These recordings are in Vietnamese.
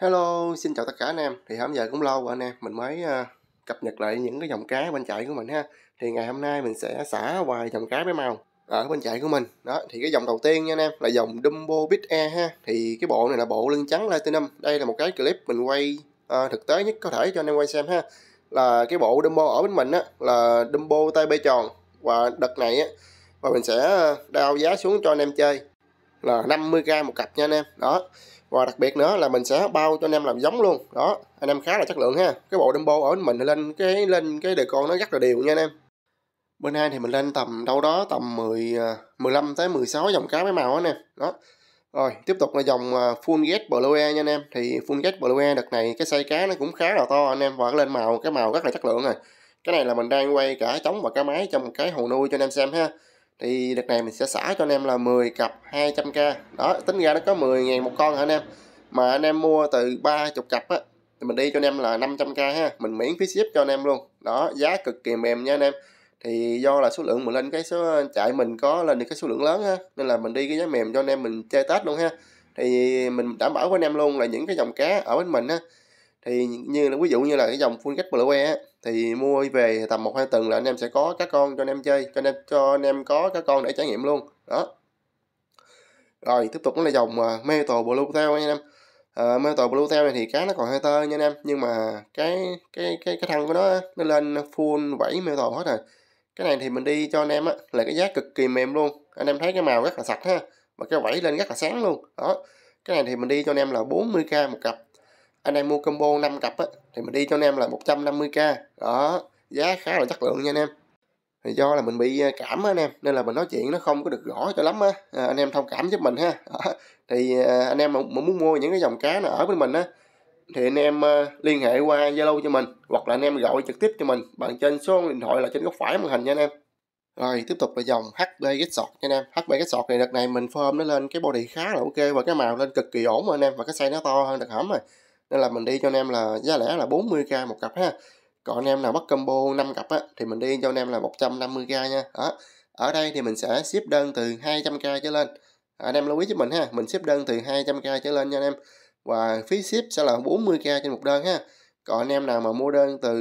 Hello, xin chào tất cả anh em. Thì hôm giờ cũng lâu rồi anh em, mình mới uh, cập nhật lại những cái dòng cá bên chạy của mình ha. Thì ngày hôm nay mình sẽ xả vài dòng cá bé màu ở bên chạy của mình. Đó, thì cái dòng đầu tiên nha anh em là dòng Dumbo Big E ha. Thì cái bộ này là bộ lưng trắng Platinum. Đây là một cái clip mình quay uh, thực tế nhất có thể cho anh em quay xem ha. Là cái bộ Dumbo ở bên mình á là Dumbo tay bê tròn và đợt này á và mình sẽ ờ, đao giá xuống cho anh em chơi là 50k một cặp nha anh em. Đó và đặc biệt nữa là mình sẽ bao cho anh em làm giống luôn đó anh em khá là chất lượng ha cái bộ Dumbo ở mình lên cái lên cái đề con nó rất là đều nha anh em bên hai thì mình lên tầm đâu đó tầm 10 15 à, tới 16 dòng cá với màu đó nè đó rồi tiếp tục là dòng à, full get blue nha anh em thì full get blue đợt này cái xây cá nó cũng khá là to anh em và lên màu cái màu rất là chất lượng rồi cái này là mình đang quay cả trống và cá máy trong cái hồ nuôi cho anh em xem ha thì đợt này mình sẽ xả cho anh em là 10 cặp 200k đó tính ra nó có 10 ngàn một con hả anh em mà anh em mua từ 30 cặp á thì mình đi cho anh em là 500k ha mình miễn phí ship cho anh em luôn đó giá cực kỳ mềm nha anh em thì do là số lượng mình lên cái số chạy mình có lên được cái số lượng lớn ha nên là mình đi cái giá mềm cho anh em mình chơi tết luôn ha thì mình đảm bảo với anh em luôn là những cái dòng cá ở bên mình á thì như là ví dụ như là cái dòng full cách blue á thì mua về tầm một hai tuần là anh em sẽ có các con cho anh em chơi cho anh em cho anh em có các con để trải nghiệm luôn đó rồi tiếp tục là dòng uh, metal blue tail anh em uh, metal blue tail này thì cá nó còn hơi tơ nha anh em nhưng mà cái cái cái cái thân của nó nó lên full vảy metal hết rồi cái này thì mình đi cho anh em á là cái giá cực kỳ mềm luôn anh em thấy cái màu rất là sạch ha và cái vảy lên rất là sáng luôn đó cái này thì mình đi cho anh em là 40k một cặp anh em mua combo 5 cặp á thì mình đi cho anh em là 150k đó giá khá là chất lượng nha anh em thì do là mình bị à, cảm á anh em nên là mình nói chuyện nó không có được rõ cho lắm á à, anh em thông cảm giúp mình ha đó. thì à, anh em mà muốn mua những cái dòng cá nó ở bên mình á thì anh em à, liên hệ qua Zalo cho mình hoặc là anh em gọi trực tiếp cho mình bằng trên số điện thoại là trên góc phải màn hình nha anh em rồi tiếp tục là dòng HP sọt nha anh em HP sọt này đợt này mình form nó lên cái body khá là ok và cái màu lên cực kỳ ổn rồi anh em và cái size nó to hơn đợt hẩm rồi nên là mình đi cho anh em là giá lẻ là 40k một cặp ha còn anh em nào bắt combo 5 cặp á thì mình đi cho anh em là 150k nha đó ở đây thì mình sẽ ship đơn từ 200k trở lên à, anh em lưu ý cho mình ha mình ship đơn từ 200k trở lên nha anh em và phí ship sẽ là 40k trên một đơn ha còn anh em nào mà mua đơn từ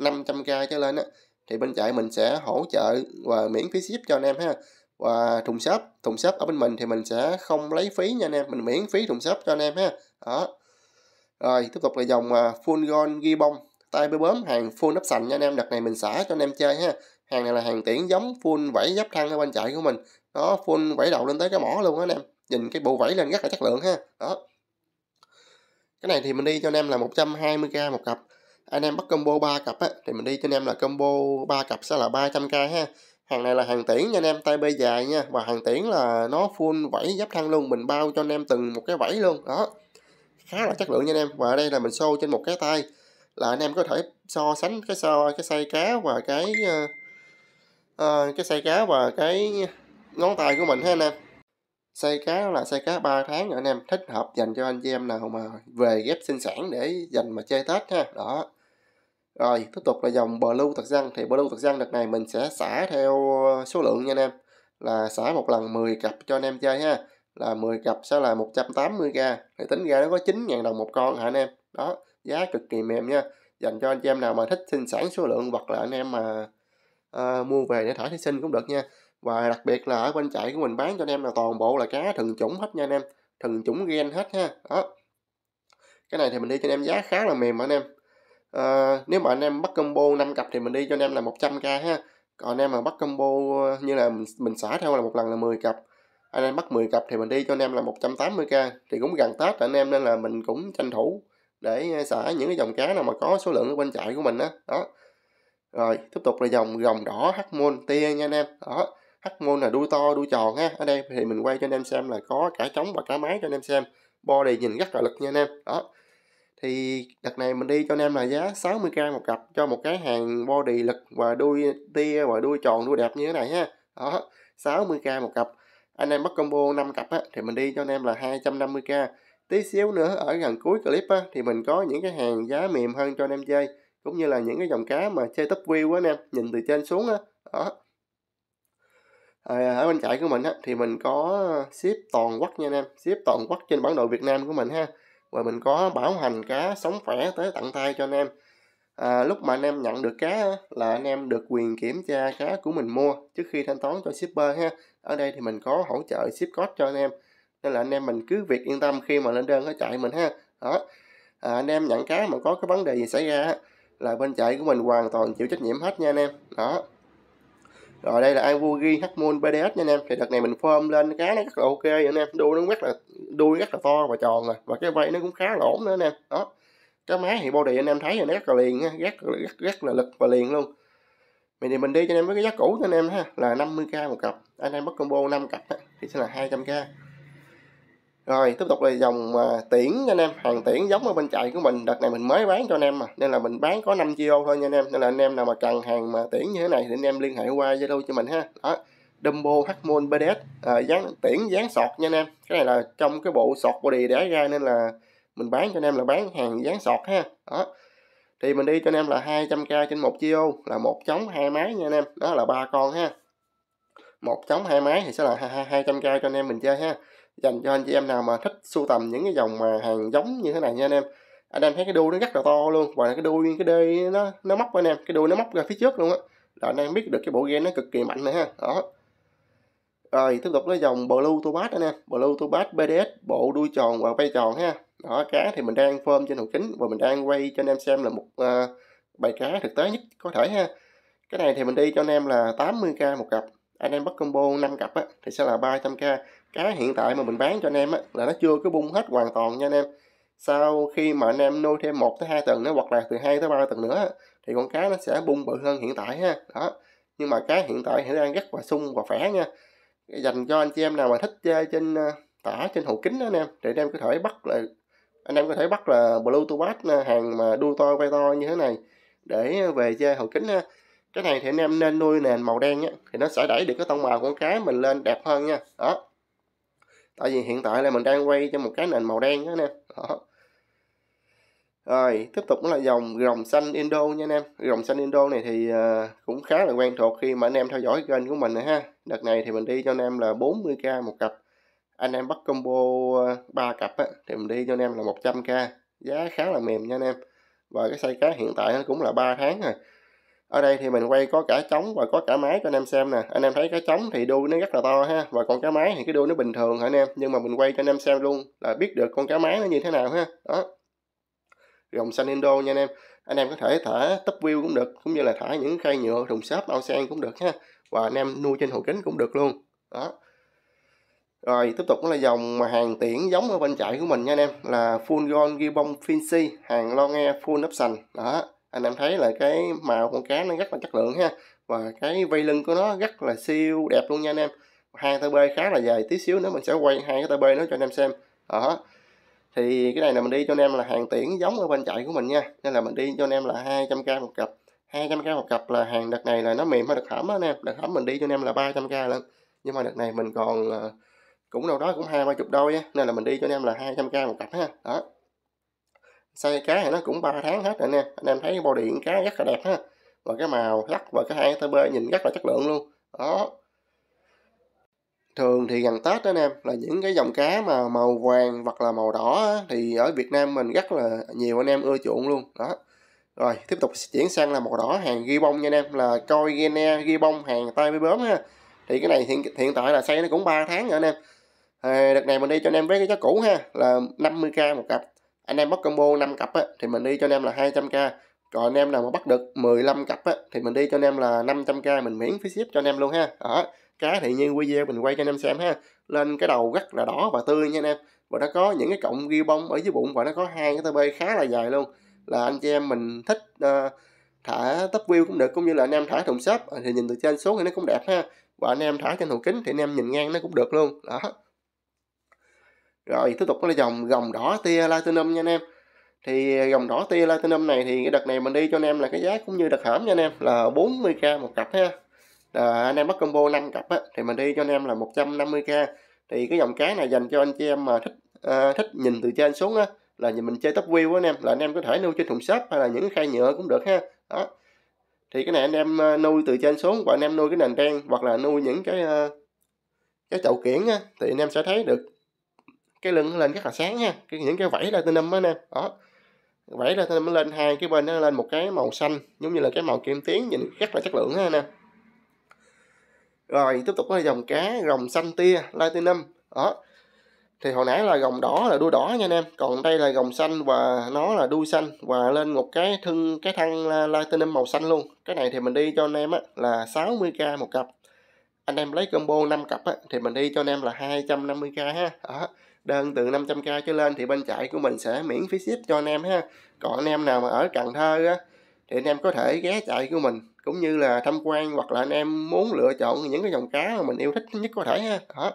500k ờ, trở lên á thì bên chạy mình sẽ hỗ trợ và miễn phí ship cho anh em ha và thùng shop thùng shop ở bên mình thì mình sẽ không lấy phí nha anh em mình miễn phí thùng shop cho anh em ha đó rồi tiếp tục là dòng uh, à, Fulgon ghi bông tay với bướm hàng full nắp sành nha anh em đợt này mình xả cho anh em chơi ha hàng này là hàng tiễn giống full vẫy giáp thăng ở bên chạy của mình đó full vẫy đầu lên tới cái mỏ luôn á anh em nhìn cái bộ vẫy lên rất là chất lượng ha đó cái này thì mình đi cho anh em là 120k một cặp anh em bắt combo 3 cặp á thì mình đi cho anh em là combo 3 cặp sẽ là 300k ha hàng này là hàng tiễn nha anh em tay bê dài nha và hàng tiễn là nó full vẫy giáp thăng luôn mình bao cho anh em từng một cái vẫy luôn đó khá là chất lượng nha anh em và ở đây là mình show trên một cái tay là anh em có thể so sánh cái so cái xay cá và cái uh, uh, cái xay cá và cái ngón tay của mình ha anh em xay cá là xay cá 3 tháng anh em thích hợp dành cho anh chị em nào mà về ghép sinh sản để dành mà chơi tết ha đó rồi tiếp tục là dòng blue thật răng thì blue thật răng đợt này mình sẽ xả theo số lượng nha anh em là xả một lần 10 cặp cho anh em chơi ha là 10 cặp sẽ là 180k thì tính ra nó có 9.000 đồng một con hả anh em đó giá cực kỳ mềm nha dành cho anh em nào mà thích sinh sản số lượng hoặc là anh em mà à, mua về để thả thí sinh cũng được nha và đặc biệt là ở bên chạy của mình bán cho anh em là toàn bộ là cá thần chủng hết nha anh em thần chủng gen hết ha đó cái này thì mình đi cho anh em giá khá là mềm anh em à, nếu mà anh em bắt combo 5 cặp thì mình đi cho anh em là 100k ha còn anh em mà bắt combo ờ, như là mình, mình xả theo là một lần là 10 cặp anh em bắt 10 cặp thì mình đi cho anh em là 180k thì cũng gần Tết anh em nên là mình cũng tranh thủ để xả những cái dòng cá nào mà có số lượng ở bên chạy của mình đó. đó rồi tiếp tục là dòng gồng đỏ hắc môn tia nha anh em đó hắc môn là đuôi to đuôi tròn ha ở đây thì mình quay cho anh em xem là có cả trống và cá máy cho anh em xem body nhìn rất là lực nha anh em đó thì đợt này mình đi cho anh em là giá 60k một cặp cho một cái hàng body lực và đuôi tia và đuôi tròn đuôi đẹp như thế này ha đó 60k một cặp anh em bắt combo 5 cặp á, thì mình đi cho anh em là 250k tí xíu nữa ở gần cuối clip á, thì mình có những cái hàng giá mềm hơn cho anh em chơi cũng như là những cái dòng cá mà chơi top view á anh em nhìn từ trên xuống á đó à, ở bên chạy của mình á, thì mình có ship toàn quốc nha anh em ship toàn quốc trên bản đồ Việt Nam của mình ha và mình có bảo hành cá sống khỏe tới tận tay cho anh em à, lúc mà anh em nhận được cá là anh em được quyền kiểm tra cá của mình mua trước khi thanh toán cho shipper ha ở đây thì mình có hỗ trợ ship code cho anh em nên là anh em mình cứ việc yên tâm khi mà lên đơn ở chạy mình ha đó à, anh em nhận cá mà có cái vấn đề gì xảy ra là bên chạy của mình hoàn toàn chịu trách nhiệm hết nha anh em đó rồi đây là Iwogi Hmon BDS nha anh em thì đợt này mình form lên cá nó rất là ok anh em đuôi nó rất là đuôi rất là to và tròn rồi à. và cái vây nó cũng khá là ổn nữa anh em đó cái máy thì body anh em thấy là nó rất là liền ha rất, rất, rất là lực và liền luôn mình thì mình đi cho anh em với cái giá cũ cho anh em ha là 50k một cặp anh em bắt combo 5 cặp ha, thì sẽ là 200k rồi tiếp tục là dòng mà tiễn cho anh em hàng tiễn giống ở bên chạy của mình đợt này mình mới bán cho anh em mà nên là mình bán có 5 chiêu thôi nha anh em nên là anh em nào mà cần hàng mà tiễn như thế này thì anh em liên hệ qua zalo cho mình ha đó Dumbo Hacmon BDS à, dán tiễn dán sọt nha anh em cái này là trong cái bộ sọt body đẻ ra nên là mình bán cho anh em là bán hàng dán sọt ha đó thì mình đi cho anh em là 200k trên một chiêu là một chống hai máy nha anh em đó là ba con ha một chống hai máy thì sẽ là 200k cho anh em mình chơi ha dành cho anh chị em nào mà thích sưu tầm những cái dòng mà hàng giống như thế này nha anh em anh em thấy cái đuôi nó rất là to luôn và cái đuôi cái đê nó nó móc anh em cái đuôi nó móc ra phía trước luôn á là anh em biết được cái bộ game nó cực kỳ mạnh nữa ha đó rồi tiếp tục là dòng blue tubat anh em blue tubat bds bộ đuôi tròn và vây tròn ha đó cá thì mình đang phơm trên hồ kính và mình đang quay cho anh em xem là một uh, bài cá thực tế nhất có thể ha cái này thì mình đi cho anh em là 80k một cặp anh em bắt combo 5 cặp á, thì sẽ là 300k cá hiện tại mà mình bán cho anh em á, là nó chưa có bung hết hoàn toàn nha anh em sau khi mà anh em nuôi thêm 1 tới 2 tuần nó hoặc là từ 2 tới 3 tuần nữa thì con cá nó sẽ bung bự hơn hiện tại ha đó nhưng mà cá hiện tại thì đang rất là sung và khỏe nha dành cho anh chị em nào mà thích chơi trên ờ, tả trên hồ kính đó anh em để anh em có thể bắt lại anh em có thể bắt là blue tubat à, hàng mà đuôi to vai to như thế này để về chơi hậu kính ha à. cái này thì anh em nên nuôi nền màu đen nhé thì nó sẽ đẩy được cái tông màu con cá mình lên đẹp hơn nha đó tại vì hiện tại là mình đang quay cho một cái nền màu đen đó nè đó rồi tiếp tục là dòng rồng xanh indo nha anh em rồng xanh indo này thì à, cũng khá là quen thuộc khi mà anh em theo dõi kênh của mình nữa ha đợt này thì mình đi cho anh em là 40k một cặp anh em bắt combo ờ, ba cặp á, thì mình đi cho anh em là 100k giá khá là mềm nha anh em và cái xây cá hiện tại nó cũng là 3 tháng rồi ở đây thì mình quay có cả trống và có cả máy cho anh em xem nè anh em thấy cá trống thì đuôi nó rất là to ha và con cá máy thì cái đuôi nó bình thường hả anh em nhưng mà mình quay cho anh em xem luôn là biết được con cá máy nó như thế nào ha đó rồng xanh indo nha anh em anh em có thể thả top wheel cũng được cũng như là thả những khay nhựa thùng xốp ao sen cũng được ha và anh em nuôi trên hồ kính cũng được luôn đó rồi tiếp tục là dòng mà hàng tiễn giống ở bên chạy của mình nha anh em là full gold gibbon finsi hàng lo nghe full nắp sành đó anh em thấy là cái màu con cá nó rất là chất lượng ha và cái vây lưng của nó rất là siêu đẹp luôn nha anh em hai tay bơi khá là dài tí xíu nữa mình sẽ quay hai cái tay bơi nó cho anh em xem đó thì cái này là mình đi cho anh em là hàng tiễn giống ở bên chạy của mình nha nên là mình đi cho anh em là 200k một cặp 200k một cặp là hàng đợt này là nó mềm hay đợt hỏng á anh em đợt hỏng mình đi cho anh em là 300k lận nhưng mà đợt này mình còn ờ, cũng đâu đó cũng hai ba chục đôi á nên là mình đi cho anh em là 200 k một cặp ha đó size cá thì nó cũng 3 tháng hết rồi nè anh em thấy body điện cá rất là đẹp ha và cái màu sắc và cái hai tb nhìn rất là chất lượng luôn đó thường thì gần tết đó anh em là những cái dòng cá mà màu vàng hoặc là màu đỏ á, thì ở việt nam mình rất là nhiều anh em ưa chuộng luôn đó rồi tiếp tục chuyển sang là màu đỏ hàng ghi bông nha anh em là coi gene ghi bông hàng tay với bướm ha thì cái này hiện, hiện tại là xây nó cũng 3 tháng rồi anh em thì đợt này mình đi cho anh em với cái giá cũ ha là 50k một cặp anh em bắt combo 5 cặp á, thì mình đi cho anh em là 200k còn anh em nào mà bắt được 15 cặp á, thì mình đi cho anh em là 500k mình miễn phí ship cho anh em luôn ha đó cá thì như video mình quay cho anh em xem ha lên cái đầu rất là đỏ và tươi nha anh em và nó có những cái cọng ghi bông ở dưới bụng và nó có hai cái tơ bê khá là dài luôn là anh chị em mình thích uh, thả tấp view cũng được cũng như là anh em thả thùng sáp ờ, thì nhìn từ trên xuống thì nó cũng đẹp ha và anh em thả trên thùng kính thì anh em nhìn ngang nó cũng được luôn đó rồi tiếp tục là dòng gồng đỏ tia platinum nha anh em thì ờ, gồng đỏ tia platinum này thì cái đợt này mình đi cho anh em là cái giá cũng như đợt hãm nha anh em là 40k một cặp ha à, anh em bắt combo 5 cặp á, thì mình đi cho anh em là 150k thì cái dòng cá này dành cho anh chị em mà thích à, thích nhìn từ trên xuống á là nhìn mình chơi top view á anh em là anh em có thể nuôi trên thùng sáp hay là những cái khay nhựa cũng được ha đó thì cái này anh em ờ, nuôi từ trên xuống hoặc anh em nuôi cái nền đen hoặc là nuôi những cái cái chậu kiển á thì anh em sẽ thấy được cái lưng lên rất là sáng ha cái, những cái vảy platinum á nè đó vảy platinum nó lên hai cái bên nó lên một cái màu xanh giống như là cái màu kim tiến nhìn rất là chất lượng ha nè rồi tiếp tục là dòng cá rồng xanh tia platinum đó thì hồi nãy là gồng đỏ là đuôi đỏ nha anh em còn đây là gồng xanh và nó là đuôi xanh và lên một cái thân cái thăng platinum màu xanh luôn cái này thì mình đi cho anh em á, là 60k một cặp anh em lấy combo 5 cặp á, thì mình đi cho anh em là 250k ha đó đơn từ 500k trở lên thì bên chạy của mình sẽ miễn phí ship cho anh em ha còn anh em nào mà ở Cần Thơ á thì anh em có thể ghé chạy của mình cũng như là tham quan hoặc là anh em muốn lựa chọn những cái dòng cá mà mình yêu thích nhất có thể ha đó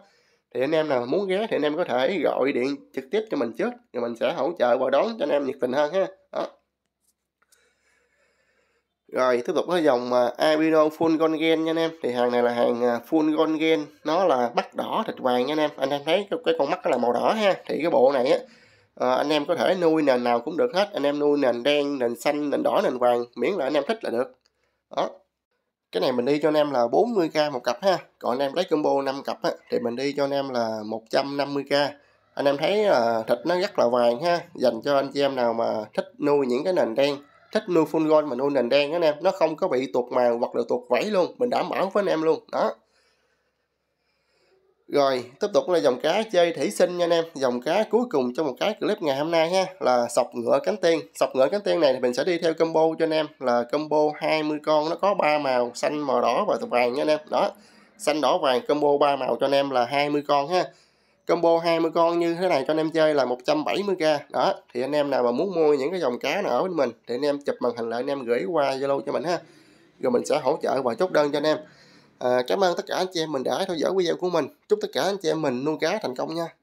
thì anh em nào muốn ghé thì anh em có thể gọi điện trực tiếp cho mình trước thì mình sẽ hỗ trợ và đón cho anh em nhiệt tình hơn ha đó rồi tiếp tục có dòng à, albino full gold gen nha anh em thì hàng này là hàng à, full gold gen nó là mắt đỏ thịt vàng nha anh em anh em thấy cái, con mắt là màu đỏ ha thì cái bộ này á à, anh em có thể nuôi nền nào cũng được hết anh em nuôi nền đen nền xanh nền đỏ nền vàng miễn là anh em thích là được đó cái này mình đi cho anh em là 40k một cặp ha còn anh em lấy combo 5 cặp á, thì mình đi cho anh em là 150k anh em thấy là thịt nó rất là vàng ha dành cho anh chị em nào mà thích nuôi những cái nền đen thích nuôi full gold mà nuôi nền đen đó anh em nó không có bị tuột màu hoặc là tuột vẫy luôn mình đảm bảo với anh em luôn đó rồi tiếp tục là dòng cá chơi thủy sinh nha anh em dòng cá cuối cùng trong một cái clip ngày hôm nay ha là sọc ngựa cánh tiên sọc ngựa cánh tiên này thì mình sẽ đi theo combo cho anh em là combo 20 con nó có ba màu xanh màu đỏ và vàng nha anh em đó xanh đỏ vàng combo ba màu cho anh em là 20 con ha combo 20 con như thế này cho anh em chơi là 170k đó thì anh em nào mà muốn mua những cái dòng cá nào ở bên mình thì anh em chụp màn hình lại anh em gửi qua zalo cho mình ha rồi mình sẽ hỗ trợ và chốt đơn cho anh em à, cảm ơn tất cả anh chị em mình đã theo dõi video của mình chúc tất cả anh chị em mình nuôi cá thành công nha